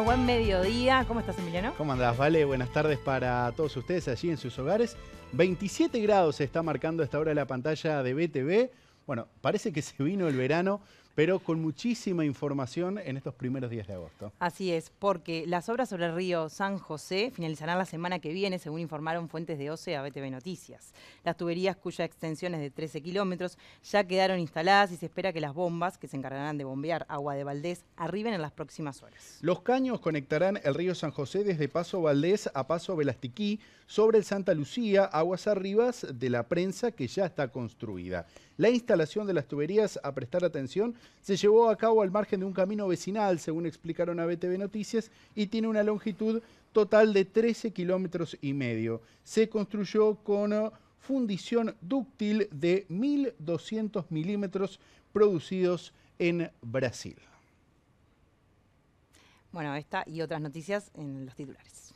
buen mediodía. ¿Cómo estás, Emiliano? ¿Cómo andás, Vale? Buenas tardes para todos ustedes allí en sus hogares. 27 grados se está marcando a esta hora la pantalla de BTV. Bueno, parece que se vino el verano pero con muchísima información en estos primeros días de agosto. Así es, porque las obras sobre el río San José finalizarán la semana que viene, según informaron fuentes de OCE a BTV Noticias. Las tuberías cuya extensión es de 13 kilómetros ya quedaron instaladas y se espera que las bombas que se encargarán de bombear agua de Valdés arriben en las próximas horas. Los caños conectarán el río San José desde Paso Valdés a Paso Velastiquí sobre el Santa Lucía, aguas arribas de la prensa que ya está construida. La instalación de las tuberías a prestar atención se llevó a cabo al margen de un camino vecinal, según explicaron a BTV Noticias, y tiene una longitud total de 13 kilómetros y medio. Se construyó con eh, fundición dúctil de 1.200 milímetros producidos en Brasil. Bueno, esta y otras noticias en los titulares.